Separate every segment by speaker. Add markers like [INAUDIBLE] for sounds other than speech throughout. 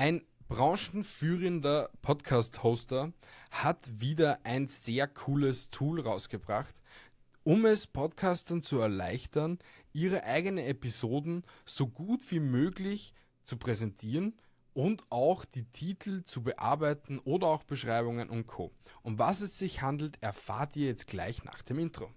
Speaker 1: Ein branchenführender Podcast-Hoster hat wieder ein sehr cooles Tool rausgebracht, um es Podcastern zu erleichtern, ihre eigenen Episoden so gut wie möglich zu präsentieren und auch die Titel zu bearbeiten oder auch Beschreibungen und Co. Um was es sich handelt, erfahrt ihr jetzt gleich nach dem Intro.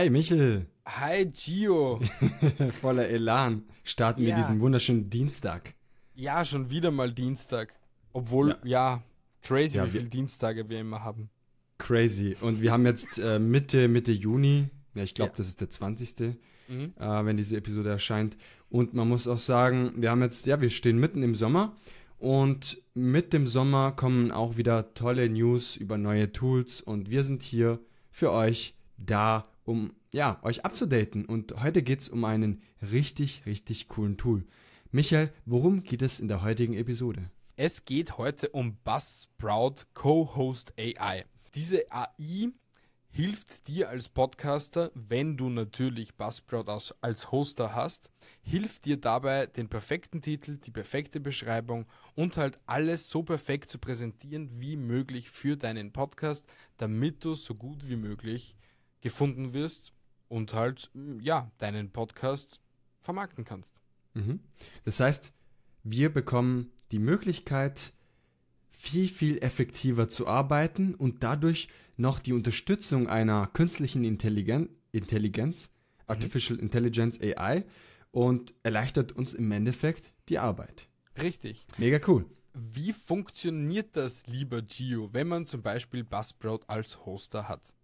Speaker 2: Hi Michel.
Speaker 1: Hi Gio.
Speaker 2: [LAUGHS] Voller Elan starten ja. wir diesen wunderschönen Dienstag.
Speaker 1: Ja, schon wieder mal Dienstag. Obwohl, ja, ja crazy, ja, wie viele Dienstage wir immer haben.
Speaker 2: Crazy. Und wir haben jetzt äh, Mitte, Mitte Juni. Ja, ich glaube, das ist der 20. Mhm. Äh, wenn diese Episode erscheint. Und man muss auch sagen, wir haben jetzt, ja, wir stehen mitten im Sommer. Und mit dem Sommer kommen auch wieder tolle News über neue Tools. Und wir sind hier für euch da, um ja, euch abzudaten. Und heute geht es um einen richtig, richtig coolen Tool. Michael, worum geht es in der heutigen Episode?
Speaker 1: Es geht heute um Buzzsprout Co-Host AI. Diese AI hilft dir als Podcaster, wenn du natürlich Buzzsprout als, als Hoster hast, hilft dir dabei, den perfekten Titel, die perfekte Beschreibung und halt alles so perfekt zu präsentieren wie möglich für deinen Podcast, damit du so gut wie möglich gefunden wirst und halt, mm, ja, deinen Podcast vermarkten kannst.
Speaker 2: Mhm. Das heißt, wir bekommen die Möglichkeit, viel, viel effektiver zu arbeiten und dadurch noch die Unterstützung einer künstlichen Intelligen Intelligenz, mhm. Artificial mhm. Intelligence AI und erleichtert uns im Endeffekt die Arbeit. Richtig. Mega cool.
Speaker 1: Wie funktioniert das, lieber Gio, wenn man zum Beispiel Buzzsprout als Hoster
Speaker 2: hat?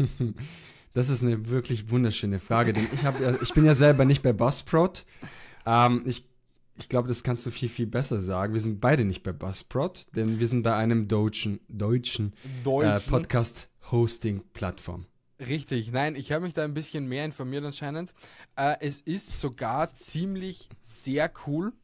Speaker 2: [LAUGHS] Das ist eine wirklich wunderschöne Frage, denn ich, hab, ich bin ja selber nicht bei Buzzsprout. Ähm, ich ich glaube, das kannst du viel, viel besser sagen. Wir sind beide nicht bei Buzzsprout, denn wir sind bei einem deutschen, deutschen, äh, deutschen. Äh, Podcast-Hosting-Plattform.
Speaker 1: Richtig, nein, ich habe mich da ein bisschen mehr informiert anscheinend. Äh, es ist sogar ziemlich sehr cool.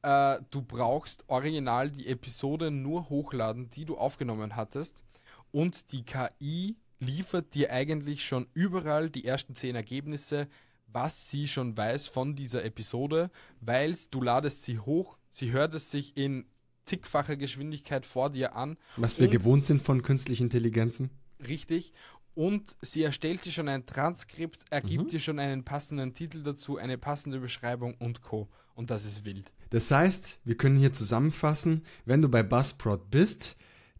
Speaker 1: Äh, du brauchst original die Episode nur hochladen, die du aufgenommen hattest. Und die KI liefert dir eigentlich schon überall die ersten zehn Ergebnisse, was sie schon weiß von dieser Episode, weil du ladest sie hoch, sie hört es sich in zigfacher Geschwindigkeit vor dir an. Was wir gewohnt
Speaker 2: sind von künstlichen Intelligenzen.
Speaker 1: Richtig. Und sie erstellt dir schon ein Transkript, ergibt mhm. dir schon einen passenden Titel dazu, eine passende Beschreibung und Co. Und das ist wild.
Speaker 2: Das heißt, wir können hier zusammenfassen, wenn du bei Buzzprod bist,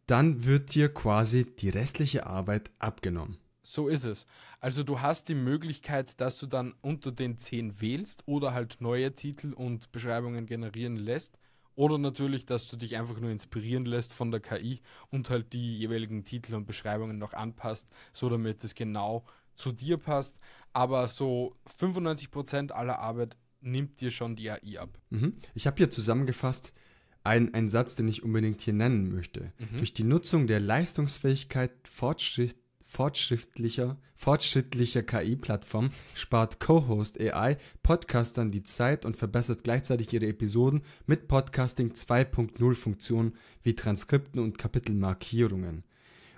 Speaker 2: dann wird dir quasi die restliche Arbeit abgenommen.
Speaker 1: So ist es. Also du hast die Möglichkeit, dass du dann unter den 10 wählst oder halt neue Titel und Beschreibungen generieren lässt. Oder natürlich, dass du dich einfach nur inspirieren lässt von der KI und halt die jeweiligen Titel und Beschreibungen noch anpasst, so damit es genau zu dir passt. Aber so 95% aller Arbeit nimmt dir schon die AI ab.
Speaker 2: Mhm. Ich habe hier zusammengefasst, ein, ein Satz, den ich unbedingt hier nennen möchte. Mhm. Durch die Nutzung der Leistungsfähigkeit fortschritt, fortschrittlicher, fortschrittlicher KI-Plattformen spart Co-Host AI Podcastern die Zeit und verbessert gleichzeitig ihre Episoden mit Podcasting 2.0-Funktionen wie Transkripten und Kapitelmarkierungen.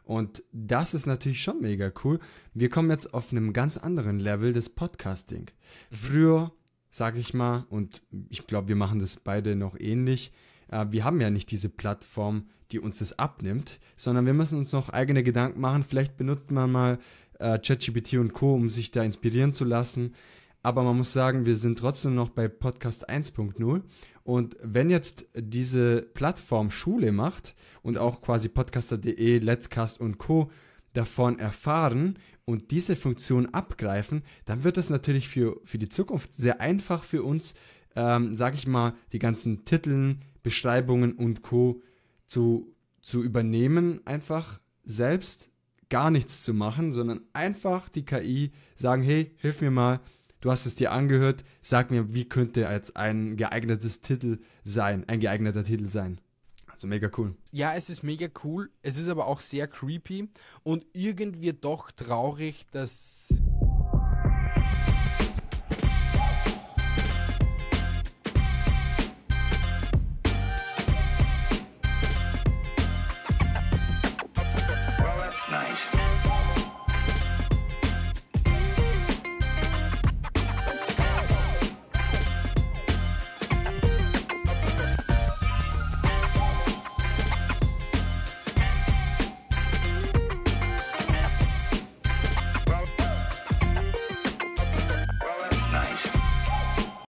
Speaker 2: Und das ist natürlich schon mega cool. Wir kommen jetzt auf einem ganz anderen Level des Podcasting. Mhm. Früher, sag ich mal, und ich glaube, wir machen das beide noch ähnlich, äh, wir haben ja nicht diese Plattform, die uns das abnimmt, sondern wir müssen uns noch eigene Gedanken machen. Vielleicht benutzt man mal äh, ChatGPT und Co., um sich da inspirieren zu lassen. Aber man muss sagen, wir sind trotzdem noch bei Podcast 1.0. Und wenn jetzt diese Plattform Schule macht und auch quasi podcaster.de, Let'scast und Co. davon erfahren und diese Funktion abgreifen, dann wird das natürlich für, für die Zukunft sehr einfach für uns, ähm, sag ich mal, die ganzen Titeln, Beschreibungen und Co. zu, zu übernehmen, einfach selbst gar nichts zu machen, sondern einfach die KI sagen, hey, hilf mir mal, du hast es dir angehört, sag mir, wie könnte jetzt ein geeignetes Titel sein, ein geeigneter Titel sein. Also mega cool.
Speaker 1: Ja, es ist mega cool, es ist aber auch sehr creepy und irgendwie doch traurig, dass